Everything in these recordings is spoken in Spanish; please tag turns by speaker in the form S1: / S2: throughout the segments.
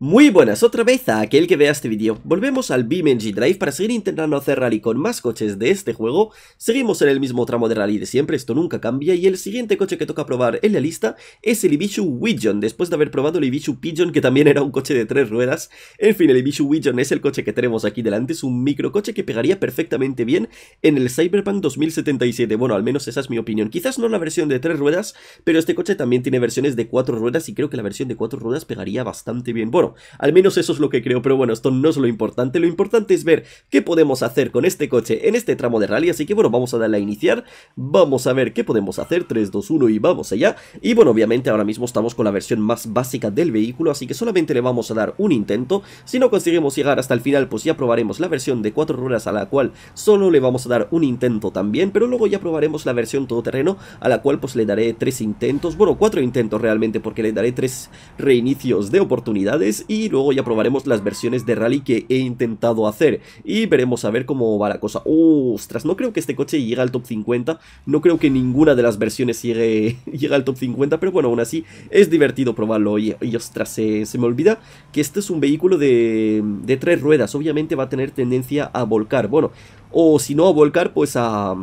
S1: Muy buenas otra vez a aquel que vea este vídeo, volvemos al BeamNG Drive para seguir intentando hacer rally con más coches de este juego, seguimos en el mismo tramo de rally de siempre, esto nunca cambia y el siguiente coche que toca probar en la lista es el Ibishu Wigeon, después de haber probado el Ibishu Pigeon que también era un coche de tres ruedas, en fin el Ibishu Wigeon es el coche que tenemos aquí delante, es un microcoche que pegaría perfectamente bien en el Cyberpunk 2077, bueno al menos esa es mi opinión, quizás no la versión de tres ruedas, pero este coche también tiene versiones de cuatro ruedas y creo que la versión de cuatro ruedas pegaría bastante bien, bueno al menos eso es lo que creo, pero bueno, esto no es lo importante. Lo importante es ver qué podemos hacer con este coche en este tramo de rally. Así que bueno, vamos a darle a iniciar. Vamos a ver qué podemos hacer. 3, 2, 1 y vamos allá. Y bueno, obviamente ahora mismo estamos con la versión más básica del vehículo, así que solamente le vamos a dar un intento. Si no conseguimos llegar hasta el final, pues ya probaremos la versión de 4 ruedas a la cual solo le vamos a dar un intento también, pero luego ya probaremos la versión todoterreno a la cual pues le daré 3 intentos, bueno 4 intentos realmente porque le daré 3 reinicios de oportunidades y luego ya probaremos las versiones de rally que he intentado hacer y veremos a ver cómo va la cosa. ostras, no creo que este coche llegue al top 50, no creo que ninguna de las versiones llegue, al top 50, pero bueno, aún así es divertido probarlo y, ostras, se, se, me olvida que este es un vehículo de, de tres ruedas, obviamente va a tener tendencia a volcar, bueno, o si no a volcar, pues a,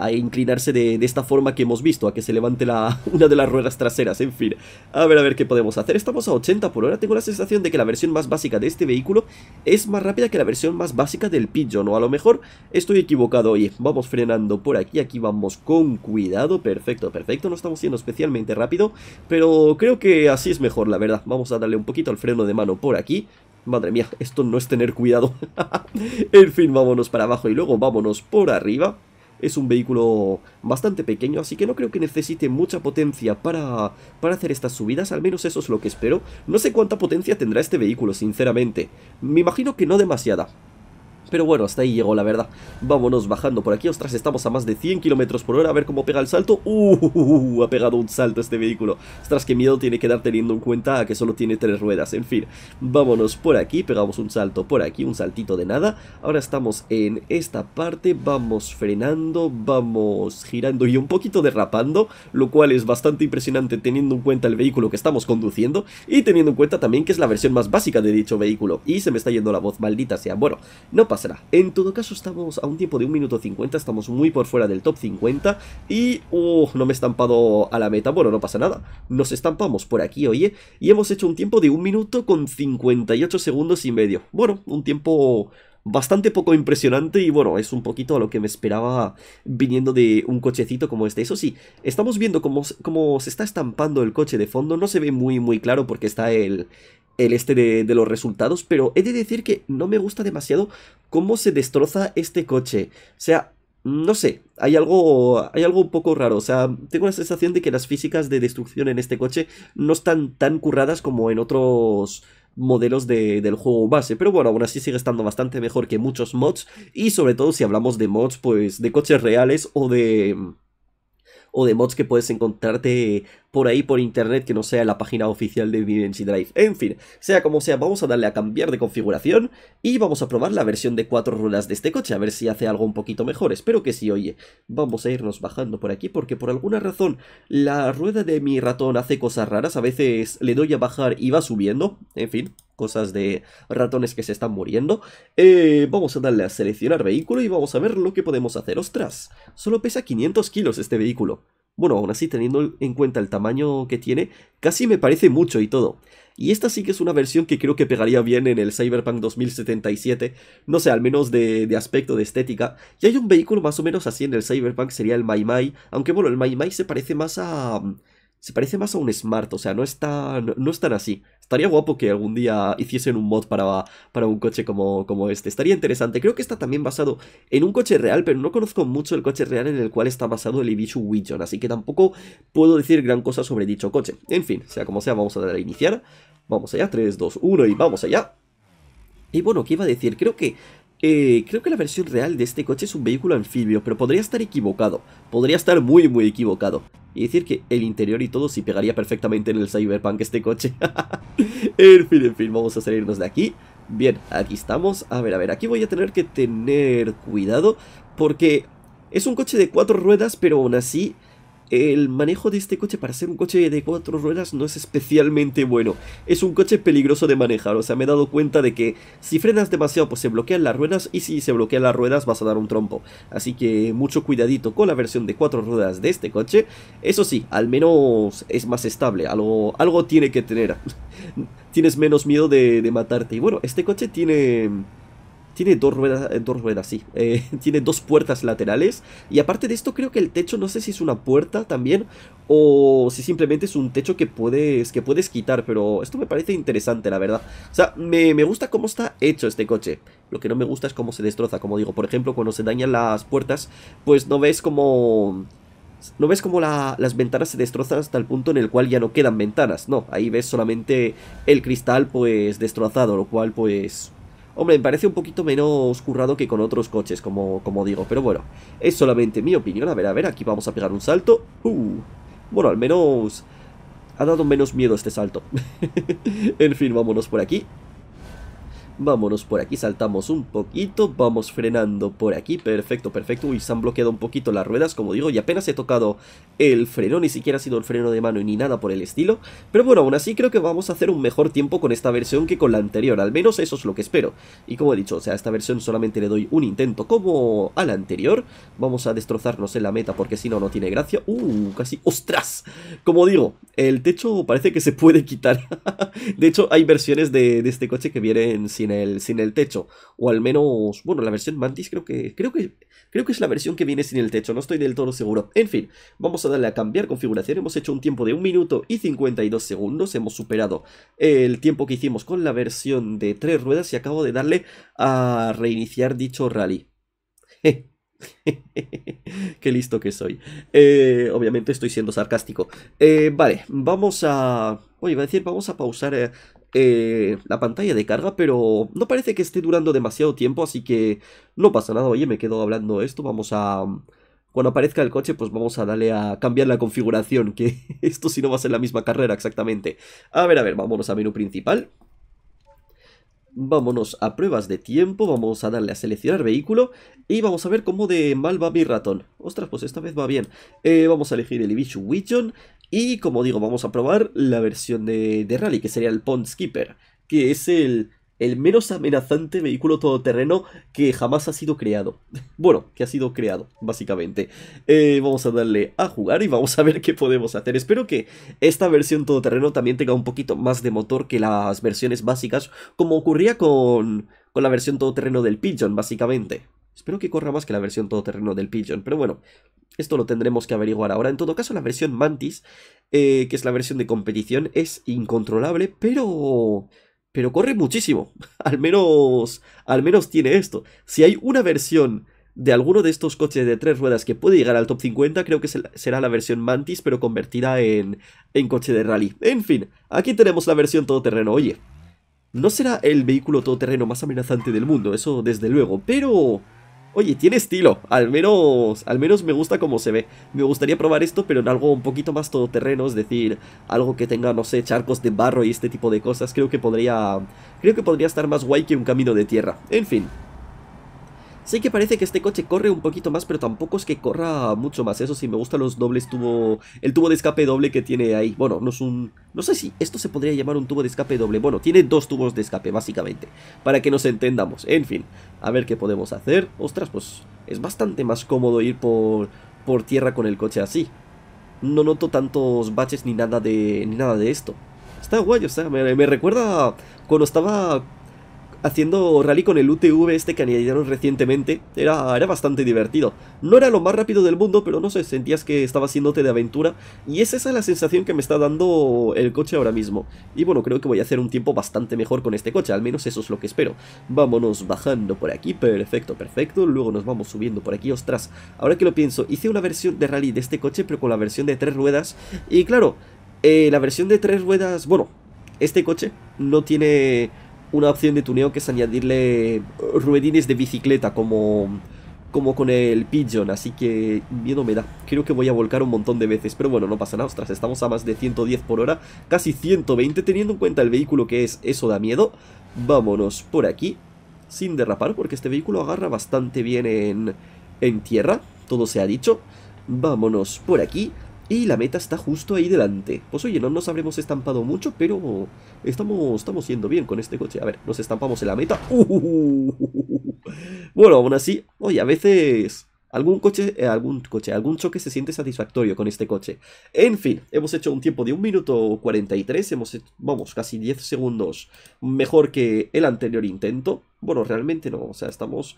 S1: a inclinarse de, esta forma que hemos visto, a que se levante la, una de las ruedas traseras, en fin. A ver, a ver qué podemos hacer. Estamos a 80 por hora. Tengo la sensación de que la versión más básica de este vehículo es más rápida que la versión más básica del Pigeon, o a lo mejor estoy equivocado. ...y vamos frenando por aquí, aquí vamos con cuidado. Perfecto, perfecto. No estamos siendo especialmente rápido, pero creo que así es mejor, la verdad. Vamos a darle un poquito al freno de mano por aquí. Madre mía, esto no es tener cuidado. en fin, vámonos para abajo y luego vámonos por arriba es un vehículo bastante pequeño, así que no creo que necesite mucha potencia para, para hacer estas subidas, al menos eso es lo que espero. No sé cuánta potencia tendrá este vehículo, sinceramente. Me imagino que no demasiada, pero bueno, hasta ahí llegó la verdad Vámonos bajando por aquí, ostras, estamos a más de 100 kilómetros por hora A ver cómo pega el salto uh, ha pegado un salto este vehículo Ostras, qué miedo tiene que dar teniendo en cuenta que solo tiene tres ruedas En fin, vámonos por aquí, pegamos un salto por aquí, un saltito de nada Ahora estamos en esta parte, vamos frenando, vamos girando y un poquito derrapando Lo cual es bastante impresionante teniendo en cuenta el vehículo que estamos conduciendo Y teniendo en cuenta también que es la versión más básica de dicho vehículo Y se me está yendo la voz, maldita sea Bueno, no pasará. En todo caso, estamos a un tiempo de 1 minuto 50, estamos muy por fuera del top 50 y... Uh, no me he estampado a la meta, bueno, no pasa nada. Nos estampamos por aquí, oye, y hemos hecho un tiempo de 1 minuto con 58 segundos y medio. Bueno, un tiempo bastante poco impresionante y bueno, es un poquito a lo que me esperaba viniendo de un cochecito como este. Eso sí, estamos viendo cómo, cómo se está estampando el coche de fondo, no se ve muy muy claro porque está el, el este de, los resultados, pero he de decir que no me gusta demasiado cómo se destroza este coche. O sea, no sé, hay algo, hay algo un poco raro. O sea, tengo la sensación de que las físicas de destrucción en este coche no están tan curradas como en otros modelos de, del juego base. Pero bueno, aún así sigue estando bastante mejor que muchos mods. Y sobre todo si hablamos de mods, pues de coches reales o de o de mods que puedes encontrarte por ahí por internet que no sea la página oficial de Vivency Drive. En fin, sea como sea, vamos a darle a cambiar de configuración y vamos a probar la versión de cuatro ruedas de este coche, a ver si hace algo un poquito mejor. Espero que sí, oye. Vamos a irnos bajando por aquí porque por alguna razón la rueda de mi ratón hace cosas raras, a veces le doy a bajar y va subiendo, en fin cosas de ratones que se están muriendo. Eh, vamos a darle a seleccionar vehículo y vamos a ver lo que podemos hacer. ¡Ostras! Solo pesa 500 kilos este vehículo. Bueno, aún así, teniendo en cuenta el tamaño que tiene, casi me parece mucho y todo. Y esta sí que es una versión que creo que pegaría bien en el Cyberpunk 2077, no sé, al menos de, aspecto, de estética. Y hay un vehículo más o menos así en el Cyberpunk, sería el Mai Mai, aunque bueno, el Mai Mai se parece más a... se parece más a un Smart, o sea, no está no es tan así. Estaría guapo que algún día hiciesen un mod para, para un coche como, como este. Estaría interesante. Creo que está también basado en un coche real, pero no conozco mucho el coche real en el cual está basado el Ibisu Witchon. así que tampoco puedo decir gran cosa sobre dicho coche. En fin, sea como sea, vamos a dar a iniciar. Vamos allá, 3, 2, 1 y vamos allá. Y bueno, ¿qué iba a decir? Creo que eh, creo que la versión real de este coche es un vehículo anfibio, pero podría estar equivocado. Podría estar muy, muy equivocado. Y decir que el interior y todo sí pegaría perfectamente en el Cyberpunk este coche. en fin, en fin, vamos a salirnos de aquí. Bien, aquí estamos. A ver, a ver, aquí voy a tener que tener cuidado porque es un coche de cuatro ruedas, pero aún así el manejo de este coche para ser un coche de cuatro ruedas no es especialmente bueno. Es un coche peligroso de manejar, o sea, me he dado cuenta de que si frenas demasiado pues se bloquean las ruedas y si se bloquean las ruedas vas a dar un trompo. Así que mucho cuidadito con la versión de cuatro ruedas de este coche. Eso sí, al menos es más estable, algo, algo tiene que tener. Tienes menos miedo de, de matarte. Y bueno, este coche tiene tiene dos ruedas, eh, dos ruedas, sí, eh, tiene dos puertas laterales y aparte de esto creo que el techo no sé si es una puerta también o si simplemente es un techo que puedes, que puedes quitar, pero esto me parece interesante la verdad, o sea, me, gusta cómo está hecho este coche, lo que no me gusta es cómo se destroza, como digo, por ejemplo cuando se dañan las puertas, pues no ves como... No ves cómo las ventanas se destrozan hasta el punto en el cual ya no quedan ventanas, no, ahí ves solamente el cristal pues destrozado, lo cual pues Hombre, me parece un poquito menos currado que con otros coches, como, como digo. Pero bueno, es solamente mi opinión. A ver, a ver, aquí vamos a pegar un salto. Uh, bueno, al menos ha dado menos miedo este salto. en fin, vámonos por aquí. Vámonos por aquí, saltamos un poquito, vamos frenando por aquí, perfecto, perfecto. Uy, se han bloqueado un poquito las ruedas, como digo, y apenas he tocado el freno, ni siquiera ha sido el freno de mano y ni nada por el estilo. Pero bueno, aún así creo que vamos a hacer un mejor tiempo con esta versión que con la anterior, al menos eso es lo que espero. Y como he dicho, o sea, a esta versión solamente le doy un intento como a la anterior. Vamos a destrozarnos en la meta porque si no, no tiene gracia. Uh, casi... ¡Ostras! Como digo, el techo parece que se puede quitar. de hecho, hay versiones de, de este coche que vienen sin sin el, techo. O al menos, bueno, la versión Mantis creo que, creo que, creo que es la versión que viene sin el techo, no estoy del todo seguro. En fin, vamos a darle a cambiar configuración. Hemos hecho un tiempo de 1 minuto y 52 segundos. Hemos superado el tiempo que hicimos con la versión de tres ruedas y acabo de darle a reiniciar dicho rally. Qué listo que soy. Eh, obviamente estoy siendo sarcástico. Eh, vale, vamos a... Oye, iba a decir, vamos a pausar eh, eh, la pantalla de carga, pero no parece que esté durando demasiado tiempo, así que no pasa nada. Oye, me quedo hablando esto, vamos a... Cuando aparezca el coche, pues vamos a darle a cambiar la configuración, que esto si no va a ser la misma carrera exactamente. A ver, a ver, vámonos a menú principal. Vámonos a pruebas de tiempo, vamos a darle a seleccionar vehículo y vamos a ver cómo de mal va mi ratón. Ostras, pues esta vez va bien. Eh, vamos a elegir el Ibishu Witchon y como digo, vamos a probar la versión de, rally, que sería el Pond Skipper, que es el, el menos amenazante vehículo todoterreno que jamás ha sido creado. Bueno, que ha sido creado, básicamente. Eh, vamos a darle a jugar y vamos a ver qué podemos hacer. Espero que esta versión todoterreno también tenga un poquito más de motor que las versiones básicas, como ocurría con, con la versión todoterreno del Pigeon, básicamente. Espero que corra más que la versión todoterreno del Pigeon, pero bueno, esto lo tendremos que averiguar ahora. En todo caso, la versión Mantis, eh, que es la versión de competición, es incontrolable, pero... Pero corre muchísimo. Al menos... Al menos tiene esto. Si hay una versión de alguno de estos coches de tres ruedas que puede llegar al top 50, creo que será la versión Mantis, pero convertida en, en coche de rally. En fin, aquí tenemos la versión todoterreno. Oye, no será el vehículo todoterreno más amenazante del mundo, eso desde luego, pero... Oye, tiene estilo, al menos, al menos me gusta como se ve. Me gustaría probar esto, pero en algo un poquito más todoterreno, es decir, algo que tenga, no sé, charcos de barro y este tipo de cosas. Creo que podría, creo que podría estar más guay que un camino de tierra. En fin, Sí que parece que este coche corre un poquito más, pero tampoco es que corra mucho más. Eso sí, me gustan los dobles tubo... El tubo de escape doble que tiene ahí. Bueno, no es un... No sé si esto se podría llamar un tubo de escape doble. Bueno, tiene dos tubos de escape, básicamente. Para que nos entendamos. En fin, a ver qué podemos hacer. Ostras, pues es bastante más cómodo ir por, por tierra con el coche así. No noto tantos baches ni nada de, ni nada de esto. Está guay, o sea, me recuerda cuando estaba haciendo rally con el UTV este que añadieron recientemente, era, era bastante divertido. No era lo más rápido del mundo, pero no sé, sentías que estaba haciéndote de aventura, y esa es esa la sensación que me está dando el coche ahora mismo. Y bueno, creo que voy a hacer un tiempo bastante mejor con este coche, al menos eso es lo que espero. Vámonos bajando por aquí, perfecto, perfecto, luego nos vamos subiendo por aquí, ostras, ahora que lo pienso, hice una versión de rally de este coche, pero con la versión de tres ruedas, y claro, eh, la versión de tres ruedas, bueno, este coche no tiene una opción de tuneo que es añadirle eh, ruedines de bicicleta como, como con el Pigeon, así que miedo me da. Creo que voy a volcar un montón de veces, pero bueno, no pasa nada. Ostras, estamos a más de 110 por hora, casi 120, teniendo en cuenta el vehículo que es, eso da miedo. Vámonos por aquí, sin derrapar, porque este vehículo agarra bastante bien en, en tierra, todo se ha dicho. Vámonos por aquí. Y la meta está justo ahí delante. Pues oye, no nos habremos estampado mucho, pero estamos, estamos yendo bien con este coche. A ver, nos estampamos en la meta. ¡Uh, uh, uh, bueno, aún así, oye, a veces algún coche, eh, algún coche, algún choque se siente satisfactorio con este coche. En fin, hemos hecho un tiempo de 1 minuto 43, hemos hecho, vamos, casi 10 segundos mejor que el anterior intento. Bueno, realmente no, o sea, estamos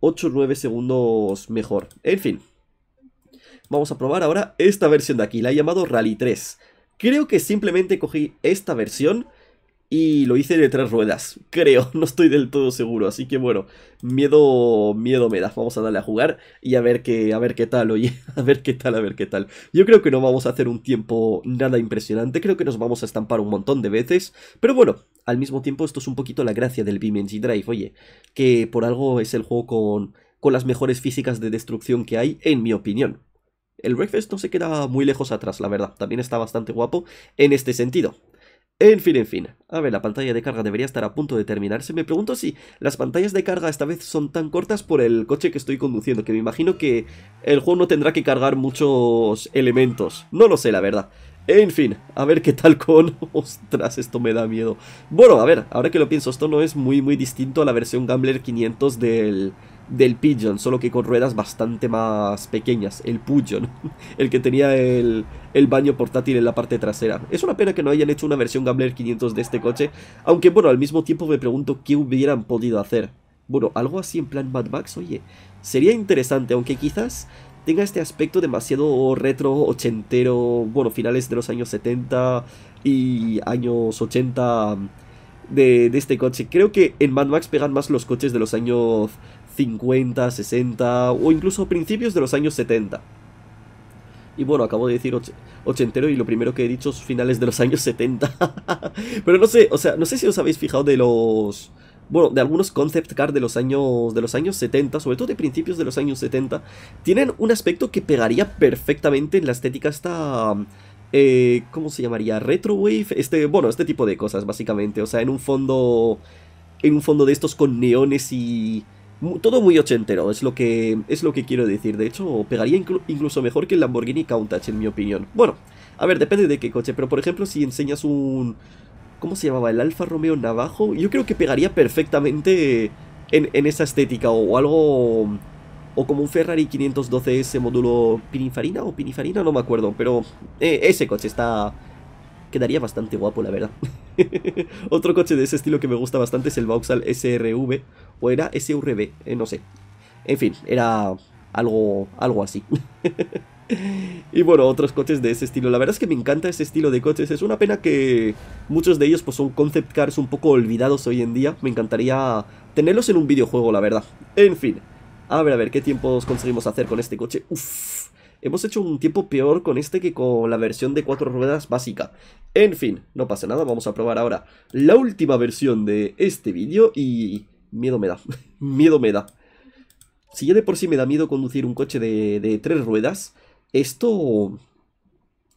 S1: 8 mm, 9 segundos mejor. En fin, vamos a probar ahora esta versión de aquí, la he llamado Rally 3. Creo que simplemente cogí esta versión y lo hice de tres ruedas, creo, no estoy del todo seguro, así que bueno, miedo, miedo me da, vamos a darle a jugar y a ver qué, a ver qué tal, oye, a ver qué tal, a ver qué tal. Yo creo que no vamos a hacer un tiempo nada impresionante, creo que nos vamos a estampar un montón de veces, pero bueno, al mismo tiempo esto es un poquito la gracia del BMG Drive, oye, que por algo es el juego con, con las mejores físicas de destrucción que hay, en mi opinión. El Breakfast no se queda muy lejos atrás, la verdad. También está bastante guapo en este sentido. En fin, en fin. A ver, la pantalla de carga debería estar a punto de terminarse. Me pregunto si las pantallas de carga esta vez son tan cortas por el coche que estoy conduciendo, que me imagino que el juego no tendrá que cargar muchos elementos. No lo sé, la verdad. En fin, a ver qué tal con... ¡Ostras, esto me da miedo! Bueno, a ver, ahora que lo pienso, esto no es muy muy distinto a la versión Gambler 500 del, del Pigeon, solo que con ruedas bastante más pequeñas, el Pigeon, el que tenía el, el, baño portátil en la parte trasera. Es una pena que no hayan hecho una versión Gambler 500 de este coche, aunque bueno, al mismo tiempo me pregunto qué hubieran podido hacer. Bueno, algo así en plan Mad Max, oye, sería interesante, aunque quizás tenga este aspecto demasiado retro, ochentero, bueno, finales de los años 70 y años 80... De, de, este coche. Creo que en Mad Max pegan más los coches de los años 50, 60 o incluso principios de los años 70. Y bueno, acabo de decir 80 ochentero y lo primero que he dicho es finales de los años 70. Pero no sé, o sea, no sé si os habéis fijado de los... Bueno, de algunos concept car de los años de los años 70, sobre todo de principios de los años 70, tienen un aspecto que pegaría perfectamente en la estética esta eh, ¿cómo se llamaría? Retrowave, este, bueno, este tipo de cosas básicamente, o sea, en un fondo en un fondo de estos con neones y todo muy ochentero, es lo que, es lo que quiero decir. De hecho, pegaría incluso mejor que el Lamborghini Countach, en mi opinión. Bueno, a ver, depende de qué coche, pero por ejemplo, si enseñas un... ¿Cómo se llamaba? El Alfa Romeo Navajo. Yo creo que pegaría perfectamente en, esa estética o, algo... O como un Ferrari 512S módulo Pininfarina o Pinifarina, no me acuerdo. Pero eh, ese coche está Quedaría bastante guapo, la verdad. Otro coche de ese estilo que me gusta bastante es el Vauxhall SRV, o era SRV, eh, no sé. En fin, era algo, algo así. y bueno, otros coches de ese estilo. La verdad es que me encanta ese estilo de coches. Es una pena que muchos de ellos pues, son concept cars un poco olvidados hoy en día. Me encantaría tenerlos en un videojuego, la verdad. En fin. A ver, a ver, ¿qué tiempos conseguimos hacer con este coche? Uff Hemos hecho un tiempo peor con este que con la versión de cuatro ruedas básica. En fin, no pasa nada, vamos a probar ahora la última versión de este vídeo y... Miedo me da, miedo me da. Si ya de por sí me da miedo conducir un coche de, tres ruedas, esto...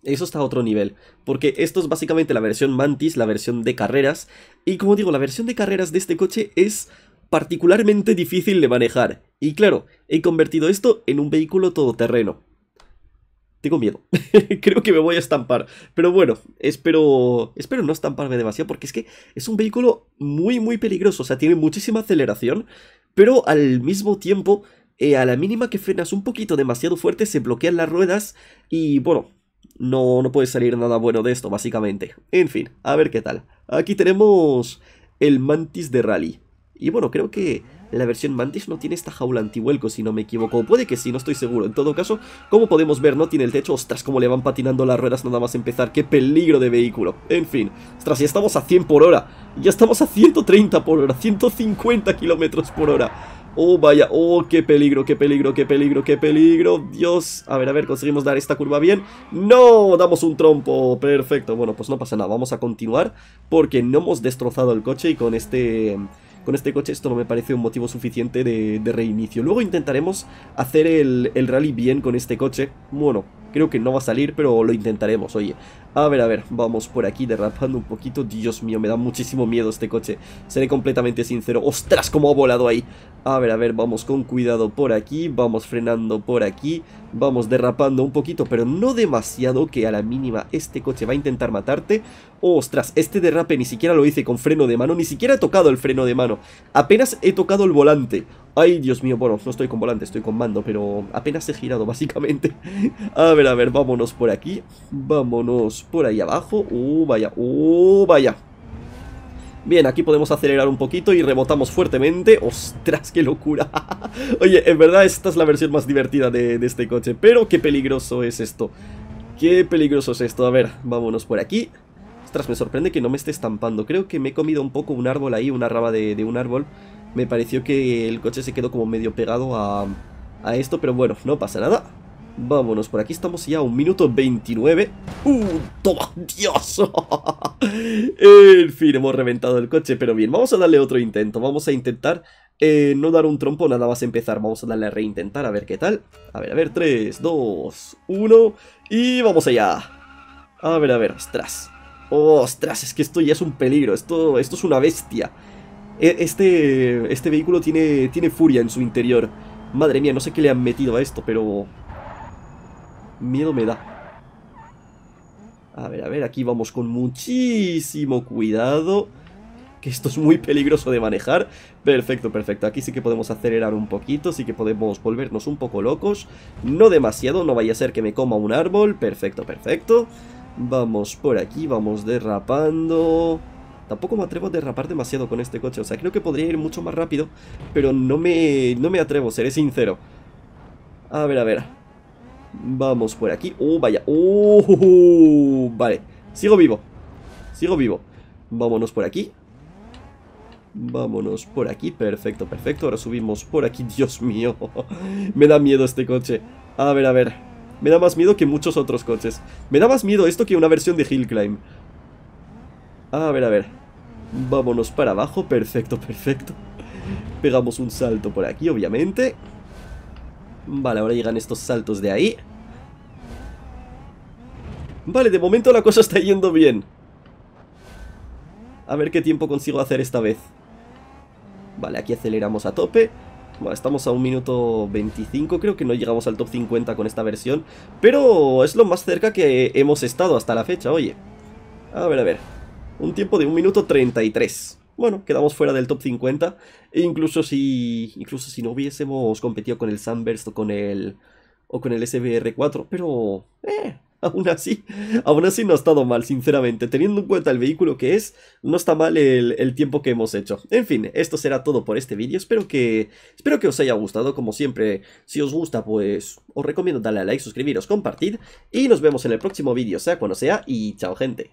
S1: Eso está a otro nivel, porque esto es básicamente la versión Mantis, la versión de carreras, y como digo, la versión de carreras de este coche es particularmente difícil de manejar, y claro, he convertido esto en un vehículo todoterreno. Tengo miedo. Creo que me voy a estampar. Pero bueno, espero, espero no estamparme demasiado porque es que es un vehículo muy, muy peligroso. O sea, tiene muchísima aceleración, pero al mismo tiempo, eh, a la mínima que frenas un poquito demasiado fuerte, se bloquean las ruedas y bueno, no, no puede salir nada bueno de esto, básicamente. En fin, a ver qué tal. Aquí tenemos el mantis de rally. Y bueno, creo que la versión Mantis no tiene esta jaula antihuelco, si no me equivoco. Puede que sí, no estoy seguro. En todo caso, como podemos ver, no tiene el techo. Ostras, cómo le van patinando las ruedas nada más empezar. ¡Qué peligro de vehículo! En fin. Ostras, ya estamos a 100 por hora. Ya estamos a 130 por hora. 150 kilómetros por hora. Oh, vaya, oh, qué peligro, qué peligro, qué peligro, qué peligro Dios, a ver, a ver, conseguimos dar esta curva bien ¡No! Damos un trompo Perfecto, bueno, pues no pasa nada Vamos a continuar porque no hemos destrozado el coche Y con este con este coche esto no me parece un motivo suficiente de, reinicio. Luego intentaremos hacer el, el rally bien con este coche. Bueno, creo que no va a salir, pero lo intentaremos, oye. A ver, a ver, vamos por aquí derrapando un poquito. Dios mío, me da muchísimo miedo este coche. Seré completamente sincero. ¡Ostras, cómo ha volado ahí! A ver, a ver, vamos con cuidado por aquí. Vamos frenando por aquí. Vamos derrapando un poquito, pero no demasiado que a la mínima este coche va a intentar matarte. ¡Ostras! Este derrape ni siquiera lo hice con freno de mano. Ni siquiera he tocado el freno de mano. Apenas he tocado el volante. Ay, Dios mío, bueno, no estoy con volante, estoy con mando, pero apenas he girado, básicamente. A ver, a ver, vámonos por aquí. Vámonos por ahí abajo. Uh, vaya, uh, vaya. Bien, aquí podemos acelerar un poquito y rebotamos fuertemente. ¡Ostras, qué locura! Oye, en verdad esta es la versión más divertida de, este coche, pero qué peligroso es esto. Qué peligroso es esto. A ver, vámonos por aquí. Ostras, me sorprende que no me esté estampando. Creo que me he comido un poco un árbol ahí, una rama de, un árbol. Me pareció que el coche se quedó como medio pegado a esto, pero bueno, no pasa nada. Vámonos, por aquí estamos ya a un minuto 29 ¡Uh! ¡Toma! ¡Dios! en fin, hemos reventado el coche Pero bien, vamos a darle otro intento Vamos a intentar eh, no dar un trompo nada más empezar Vamos a darle a reintentar, a ver qué tal A ver, a ver, 3, 2, 1 Y vamos allá A ver, a ver, ostras Ostras, es que esto ya es un peligro Esto, esto es una bestia e, este, este vehículo tiene, tiene furia en su interior Madre mía, no sé qué le han metido a esto, pero miedo me da. A ver, a ver, aquí vamos con muchísimo cuidado. Que esto es muy peligroso de manejar. Perfecto, perfecto. Aquí sí que podemos acelerar un poquito, sí que podemos volvernos un poco locos. No demasiado, no vaya a ser que me coma un árbol. Perfecto, perfecto. Vamos por aquí, vamos derrapando... Tampoco me atrevo a derrapar demasiado con este coche, o sea, creo que podría ir mucho más rápido, pero no me, no me atrevo, seré sincero. A ver, a ver. Vamos por aquí. ¡Oh, vaya! ¡Oh! Vale. Sigo vivo. Sigo vivo. Vámonos por aquí. Vámonos por aquí. Perfecto, perfecto. Ahora subimos por aquí. Dios mío. Me da miedo este coche. A ver, a ver. Me da más miedo que muchos otros coches. Me da más miedo esto que una versión de Hill Climb. A ver, a ver. Vámonos para abajo. Perfecto, perfecto. Pegamos un salto por aquí, obviamente. Vale, ahora llegan estos saltos de ahí. Vale, de momento la cosa está yendo bien. A ver qué tiempo consigo hacer esta vez. Vale, aquí aceleramos a tope. Bueno, estamos a un minuto 25, creo que no llegamos al top 50 con esta versión. Pero es lo más cerca que hemos estado hasta la fecha, oye. A ver, a ver. Un tiempo de un minuto 33 bueno, quedamos fuera del top 50. E incluso si, incluso si no hubiésemos competido con el Sunburst o con el, o con el SBR4, pero... Eh, aún así, aún así no ha estado mal, sinceramente. Teniendo en cuenta el vehículo que es, no está mal el, tiempo que hemos hecho. En fin, esto será todo por este vídeo. Espero que, espero que os haya gustado. Como siempre, si os gusta, pues os recomiendo darle a like, suscribiros, compartid Y nos vemos en el próximo vídeo, sea cuando sea. Y chao, gente.